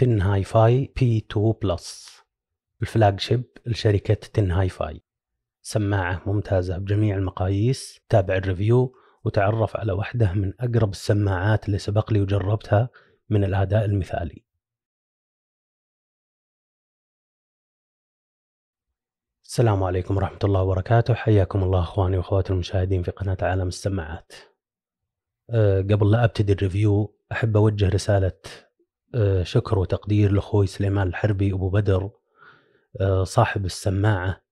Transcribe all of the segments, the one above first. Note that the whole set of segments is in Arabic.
تن هاي فاي بي 2 بلس الفلاج شيب لشركة تن هاي فاي سماعة ممتازة بجميع المقاييس تابع الريفيو وتعرف على واحدة من أقرب السماعات اللي سبق لي وجربتها من الأداء المثالي السلام عليكم ورحمة الله وبركاته حياكم الله أخواني وأخواتي المشاهدين في قناة عالم السماعات أه قبل لا أبتدي الريفيو أحب أوجه رسالة آه، شكر وتقدير لأخوي سليمان الحربي أبو بدر آه، صاحب السماعة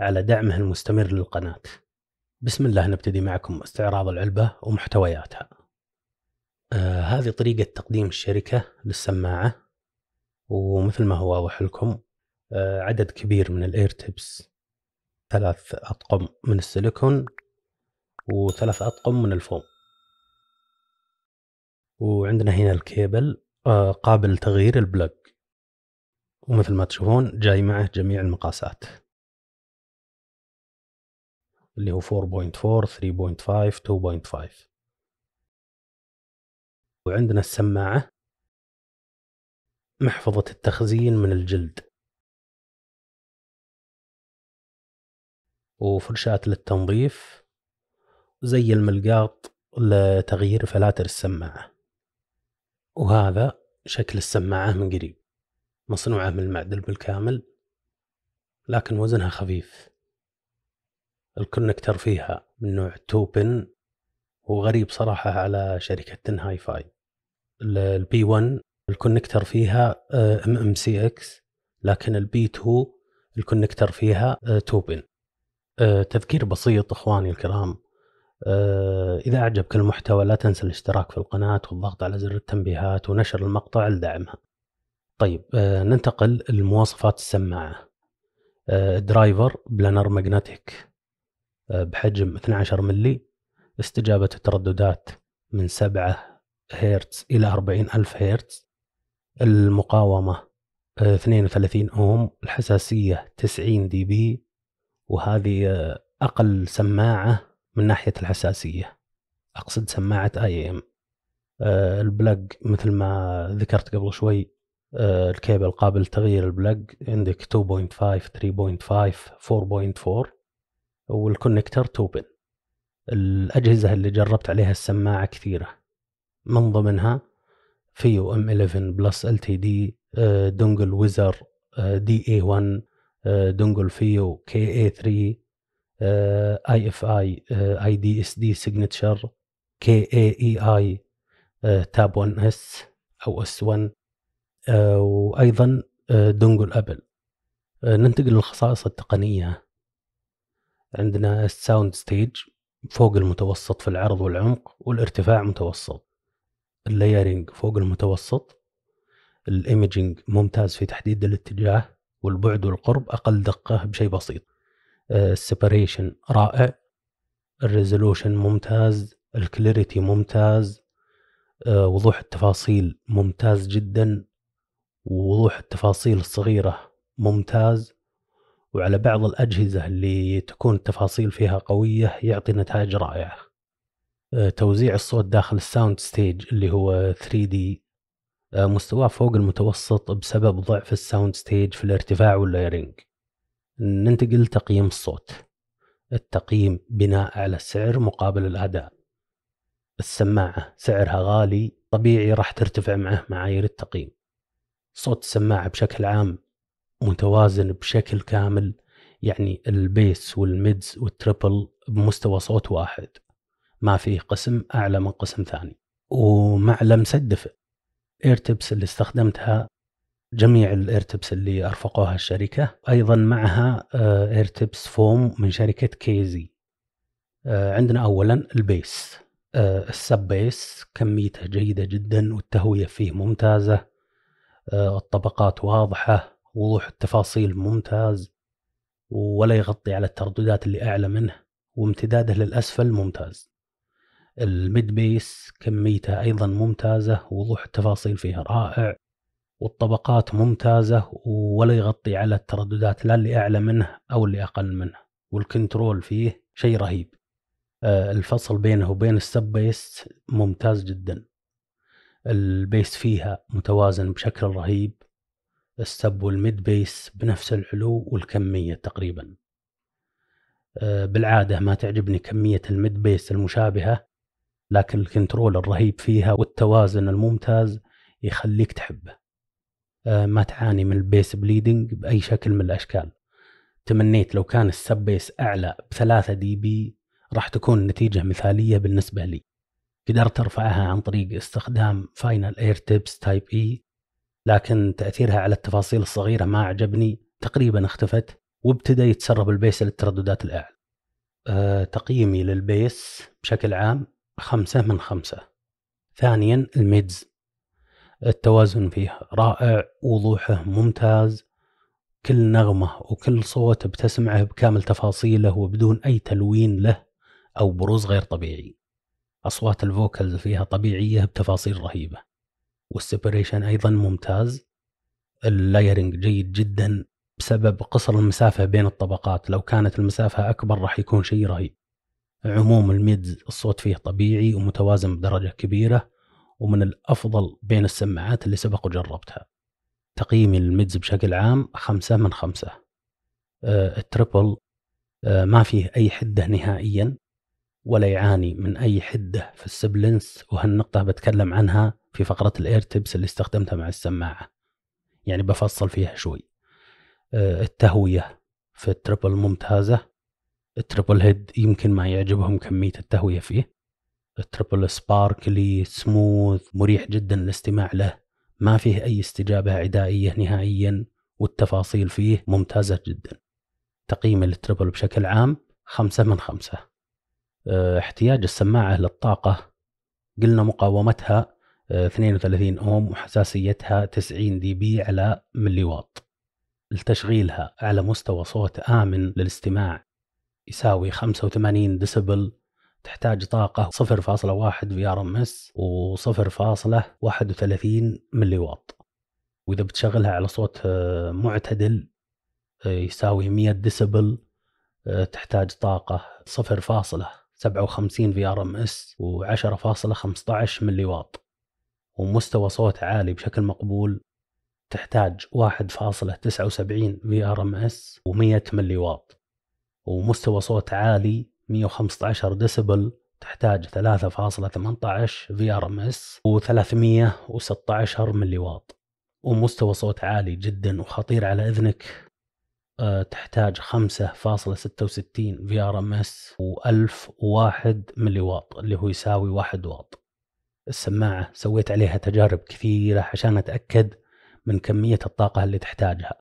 على دعمه المستمر للقناة بسم الله نبتدي معكم استعراض العلبة ومحتوياتها آه، هذه طريقة تقديم الشركة للسماعة ومثل ما هو واضح لكم عدد كبير من الاير تيبس ثلاث أطقم من السيليكون وثلاث أطقم من الفوم وعندنا هنا الكيبل آه، قابل لتغيير البلج ومثل ما تشوفون جاي معه جميع المقاسات اللي هو 4.4 3.5 2.5 وعندنا السماعة محفظة التخزين من الجلد وفرشاة للتنظيف زي الملقاط لتغيير فلاتر السماعه وهذا شكل السماعة من قريب مصنوعة من المعدن بالكامل لكن وزنها خفيف الكونكتر فيها من نوع توبن بن وغريب صراحة على شركة تن هاي فاي البي 1 الكونكتر فيها ام ام سي اكس لكن البي 2 الكونكتر فيها آه، توبن بن آه، تذكير بسيط اخواني الكرام آه، إذا أعجبك المحتوى لا تنسى الاشتراك في القناة والضغط على زر التنبيهات ونشر المقطع لدعمها طيب آه، ننتقل لمواصفات السماعة آه، درايفر بلانر ماجنتيك بحجم 12 ملي استجابة الترددات من 7 هيرتز إلى 40 ألف هيرتز المقاومة 32 أوم الحساسية 90 دي بي وهذه أقل سماعة من ناحية الحساسية أقصد سماعة اي ام آه، البلاج مثل ما ذكرت قبل شوي آه، الكيبل قابل تغيير البلاج عندك 2.5 3.5 4.4 والكونكتر 2 بن الأجهزة اللي جربت عليها السماعة كثيرة من ضمنها فيو ام 11 بلس ال تي دي دونجل ويزر دي اي 1 دونجل فيو كي اي 3 اي اف اي اي دي اس دي سيجنتشر كي اي اي اي تاب 1 اس او اس آه، 1 وايضا دونجل آه، ابل آه، ننتقل للخصائص التقنيه عندنا الساوند ستيج فوق المتوسط في العرض والعمق والارتفاع متوسط اللايرنج فوق المتوسط الايمجنج ممتاز في تحديد الاتجاه والبعد والقرب اقل دقه بشيء بسيط السيبريشن آه، رائع الريزولوشن ممتاز الكليريتي ممتاز آه، وضوح التفاصيل ممتاز جدا ووضوح التفاصيل الصغيرة ممتاز وعلى بعض الأجهزة اللي تكون التفاصيل فيها قوية يعطي نتائج رائعة آه، توزيع الصوت داخل الساوند ستيج اللي هو 3D مستواه فوق المتوسط بسبب ضعف الساوند ستيج في الارتفاع واللايرينج ننتقل تقييم الصوت التقييم بناء على السعر مقابل الأداء السماعة سعرها غالي طبيعي راح ترتفع معه معايير التقييم صوت السماعة بشكل عام متوازن بشكل كامل يعني البيس والميدز والتريبل بمستوى صوت واحد ما في قسم أعلى من قسم ثاني ومع لمسة دفء ايرتبس اللي استخدمتها جميع الايرتبس اللي ارفقوها الشركه ايضا معها ايرتبس آه، فوم من شركه كيزي آه، عندنا اولا البيس آه، السب بيس كميته جيده جدا والتهويه فيه ممتازه الطبقات واضحه وضوح التفاصيل ممتاز ولا يغطي على الترددات اللي اعلى منه وامتداده للاسفل ممتاز الميد بيس كميته ايضا ممتازه وضوح التفاصيل فيها رائع والطبقات ممتازة ولا يغطي على الترددات لا اللي أعلى منه أو اللي أقل منه والكنترول فيه شيء رهيب آه، الفصل بينه وبين السب بيس ممتاز جدا البيس فيها متوازن بشكل رهيب السب والميد بيس بنفس العلو والكمية تقريبا آه، بالعادة ما تعجبني كمية الميد بيس المشابهة لكن الكنترول الرهيب فيها والتوازن الممتاز يخليك تحبه آه، ما تعاني من البيس بليدنج باي شكل من الاشكال تمنيت لو كان السب بيس اعلى ب 3 دي بي راح تكون نتيجة مثالية بالنسبة لي قدرت ارفعها عن طريق استخدام فاينل اير تيبس تايب اي لكن تأثيرها على التفاصيل الصغيرة ما عجبني تقريبا اختفت وابتدى يتسرب البيس للترددات الأعلى أه تقييمي للبيس بشكل عام خمسة من خمسة ثانيا الميدز التوازن فيه رائع وضوحه ممتاز كل نغمة وكل صوت بتسمعه بكامل تفاصيله وبدون أي تلوين له أو بروز غير طبيعي أصوات الفوكلز فيها طبيعية بتفاصيل رهيبة والسبريشن أيضا ممتاز اللايرنج جيد جدا بسبب قصر المسافة بين الطبقات لو كانت المسافة أكبر راح يكون شيء رهيب عموم الميدز الصوت فيه طبيعي ومتوازن بدرجة كبيرة ومن الأفضل بين السماعات اللي سبق وجربتها تقييمي للميدز بشكل عام خمسة من خمسة آه، التريبل آه، ما فيه أي حدة نهائيا ولا يعاني من أي حدة في السبلنس وهالنقطة بتكلم عنها في فقرة الاير تيبس اللي استخدمتها مع السماعة يعني بفصل فيها شوي آه، التهوية في التريبل ممتازة التريبل هيد يمكن ما يعجبهم كمية التهوية فيه التربل سباركلي سموث مريح جدا الاستماع له ما فيه أي استجابة عدائية نهائيا والتفاصيل فيه ممتازة جدا تقييم التربل بشكل عام خمسة من خمسة آه، احتياج السماعة للطاقة قلنا مقاومتها 32 آه، أوم وحساسيتها 90 دي بي على ملي واط لتشغيلها على مستوى صوت آمن للاستماع يساوي 85 ديسبل تحتاج طاقة 0.1 في ار ام اس و 0.31 ملي واط وإذا بتشغلها على صوت آه، معتدل آه، يساوي 100 ديسبل آه، تحتاج طاقة 0.57 في ار ام اس و 10.15 ملي واط ومستوى صوت عالي بشكل مقبول تحتاج 1.79 في ار ام اس و 100 ملي واط ومستوى صوت عالي 115 ديسبل تحتاج 3.18 في ار ام اس و316 ملي واط ومستوى صوت عالي جدا وخطير على اذنك آه، تحتاج 5.66 في ار ام اس و1001 ملي واط اللي هو يساوي 1 واط السماعة سويت عليها تجارب كثيرة عشان أتأكد من كمية الطاقة اللي تحتاجها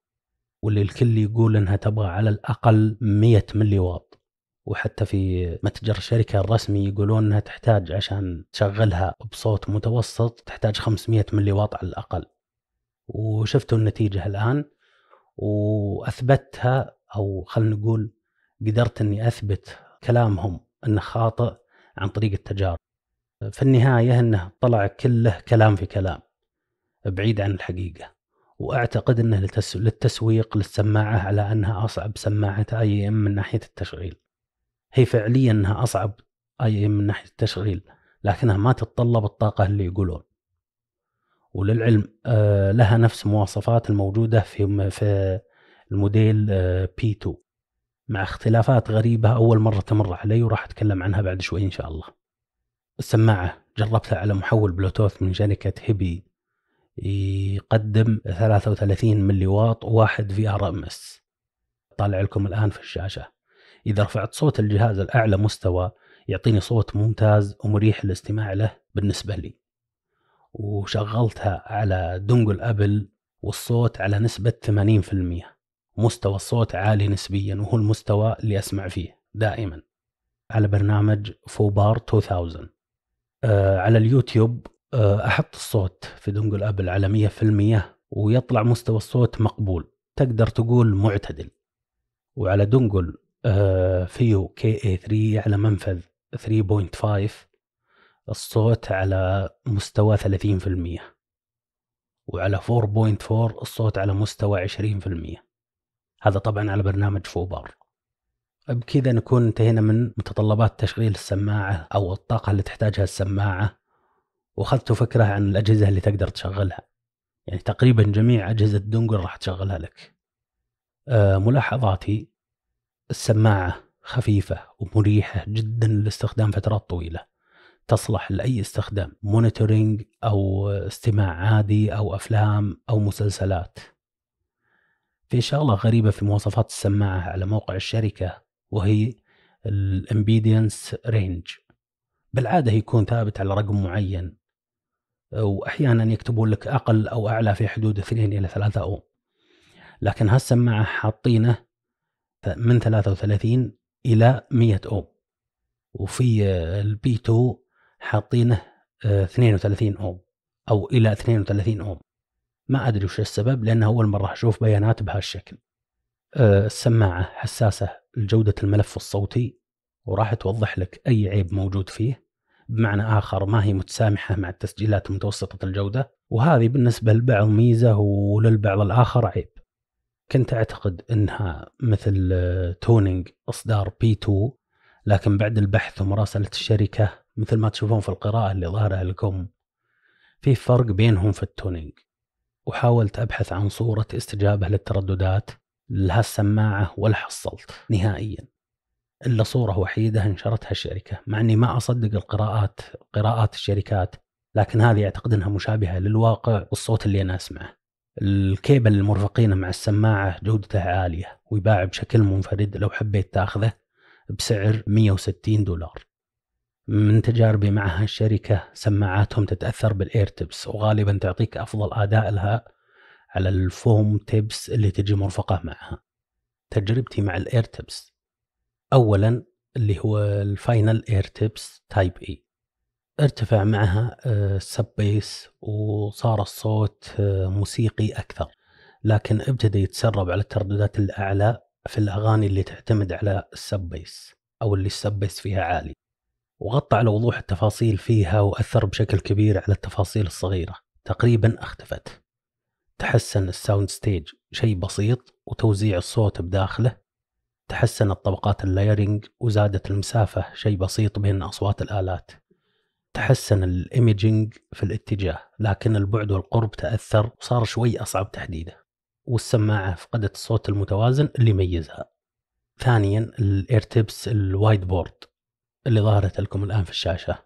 واللي الكل يقول إنها تبغى على الأقل 100 ملي واط وحتى في متجر الشركة الرسمي يقولون أنها تحتاج عشان تشغلها بصوت متوسط تحتاج 500 ملي واط على الأقل وشفتوا النتيجة الآن وأثبتها أو خلنا نقول قدرت أني أثبت كلامهم أنه خاطئ عن طريق التجارب في النهاية أنه طلع كله كلام في كلام بعيد عن الحقيقة وأعتقد أنه للتسويق للسماعة على أنها أصعب سماعة أي من ناحية التشغيل هي فعليا انها اصعب اي من ناحيه التشغيل لكنها ما تتطلب الطاقه اللي يقولون وللعلم آه، لها نفس مواصفات الموجوده في في الموديل آه، بي 2 مع اختلافات غريبه اول مره تمر علي وراح اتكلم عنها بعد شوي ان شاء الله السماعه جربتها على محول بلوتوث من شركه هيبي يقدم 33 ملي واط واحد في ار ام اس طالع لكم الان في الشاشه إذا رفعت صوت الجهاز لأعلى مستوى يعطيني صوت ممتاز ومريح الاستماع له بالنسبة لي وشغلتها على دنجل أبل والصوت على نسبة 80% مستوى الصوت عالي نسبيا وهو المستوى اللي أسمع فيه دائما على برنامج فوبار 2000 آه، على اليوتيوب آه، أحط الصوت في دنجل أبل على 100% ويطلع مستوى الصوت مقبول تقدر تقول معتدل وعلى دنجل فيو كي اي 3 على منفذ 3.5 الصوت على مستوى 30% وعلى 4.4 الصوت على مستوى 20% هذا طبعا على برنامج فوبار بكذا نكون انتهينا من متطلبات تشغيل السماعة أو الطاقة اللي تحتاجها السماعة وأخذتوا فكرة عن الأجهزة اللي تقدر تشغلها يعني تقريبا جميع أجهزة دونجل راح تشغلها لك آه، ملاحظاتي السماعة خفيفة ومريحة جدا للاستخدام فترات طويلة تصلح لأي استخدام مونيتورينج أو استماع عادي أو أفلام أو مسلسلات في شغلة غريبة في مواصفات السماعة على موقع الشركة وهي الامبيدينس رينج بالعادة يكون ثابت على رقم معين وأحيانا يكتبون لك أقل أو أعلى في حدود 2 إلى 3 أوم لكن هالسماعة حاطينه من 33 الى 100 اوم وفي البي 2 حاطينه 32 آه، اوم او الى 32 اوم ما ادري وش السبب لانه اول مره اشوف بيانات بهالشكل آه، السماعه حساسه لجوده الملف الصوتي وراح توضح لك اي عيب موجود فيه بمعنى آخر ما هي متسامحة مع التسجيلات متوسطة الجودة وهذه بالنسبة للبعض ميزة وللبعض الآخر عيب كنت اعتقد انها مثل تونينج آه، اصدار بي 2 لكن بعد البحث ومراسله الشركه مثل ما تشوفون في القراءه اللي ظاهره لكم في فرق بينهم في التونينج وحاولت ابحث عن صوره استجابه للترددات لها السماعه ولا حصلت نهائيا الا صوره وحيده نشرتها الشركه مع اني ما اصدق القراءات قراءات الشركات لكن هذه اعتقد انها مشابهه للواقع والصوت اللي انا اسمعه الكيبل المرفقين مع السماعه جودته عاليه ويباع بشكل منفرد لو حبيت تاخذه بسعر 160 دولار. من تجاربي مع هالشركه سماعاتهم تتاثر بالاير تيبس وغالبا تعطيك افضل اداء لها على الفوم تيبس اللي تجي مرفقه معها. تجربتي مع الاير تيبس اولا اللي هو الفاينل اير تيبس تايب اي ارتفع معها آه، السب بيس وصار الصوت آه، موسيقي أكثر لكن ابتدى يتسرب على الترددات الأعلى في الأغاني اللي تعتمد على السب بيس أو اللي السب بيس فيها عالي وغطى على وضوح التفاصيل فيها وأثر بشكل كبير على التفاصيل الصغيرة تقريبا اختفت تحسن الساوند ستيج شيء بسيط وتوزيع الصوت بداخله تحسنت طبقات اللايرنج وزادت المسافة شيء بسيط بين أصوات الآلات تحسن الايمجنج في الاتجاه لكن البعد والقرب تاثر وصار شوي اصعب تحديده والسماعه فقدت الصوت المتوازن اللي يميزها ثانيا الايرتبس الوايد بورد اللي ظهرت لكم الان في الشاشه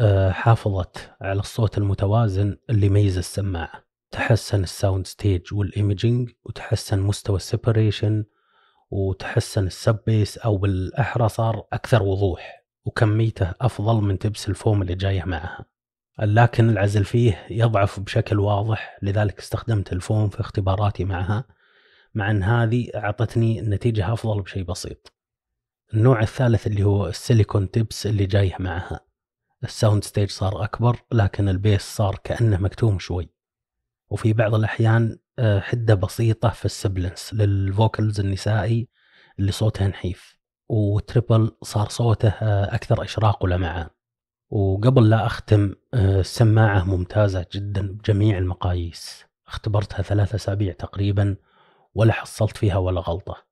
آه، حافظت على الصوت المتوازن اللي يميز السماعه تحسن الساوند ستيج والايمجنج وتحسن مستوى السيبريشن وتحسن السب بيس او بالاحرى صار اكثر وضوح وكميته أفضل من تبس الفوم اللي جاية معها لكن العزل فيه يضعف بشكل واضح لذلك استخدمت الفوم في اختباراتي معها مع أن هذه أعطتني نتيجة أفضل بشيء بسيط النوع الثالث اللي هو السيليكون تيبس اللي جايه معها الساوند ستيج صار أكبر لكن البيس صار كأنه مكتوم شوي وفي بعض الأحيان آه، حدة بسيطة في السبلنس للفوكلز النسائي اللي صوتها نحيف وتريبل صار صوته آه، أكثر إشراق ولمعان وقبل لا أختم السماعة آه، ممتازة جدا بجميع المقاييس اختبرتها ثلاثة أسابيع تقريبا ولا حصلت فيها ولا غلطة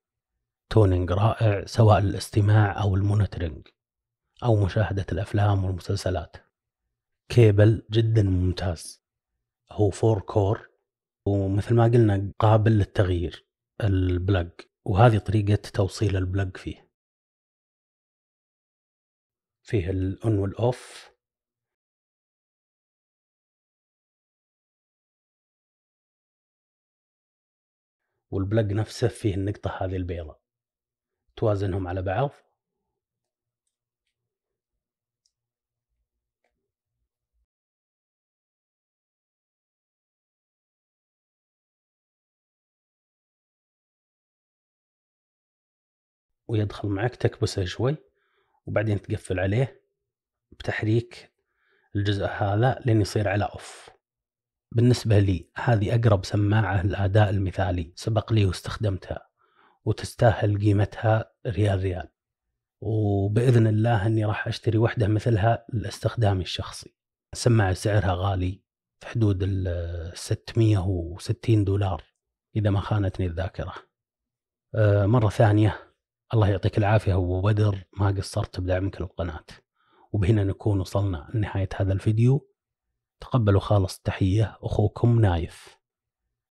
تونينج رائع سواء الاستماع أو المونترينج أو مشاهدة الأفلام والمسلسلات كيبل جدا ممتاز هو فور كور ومثل ما قلنا قابل للتغيير البلاج وهذه طريقة توصيل البلاج فيه فيه الأون والأوف والبلق نفسه فيه النقطة هذه البيضة توازنهم على بعض ويدخل معك تكبسه شوي وبعدين تقفل عليه بتحريك الجزء هذا لين يصير على اوف بالنسبة لي هذه أقرب سماعة للأداء المثالي سبق لي واستخدمتها وتستاهل قيمتها ريال ريال وبإذن الله أني راح أشتري واحدة مثلها لاستخدامي الشخصي سماعة سعرها غالي في حدود ال 660 دولار إذا ما خانتني الذاكرة آه، مرة ثانية الله يعطيك العافية أبو بدر ما قصرت بدعمك للقناة وبهنا نكون وصلنا لنهاية هذا الفيديو تقبلوا خالص تحية أخوكم نايف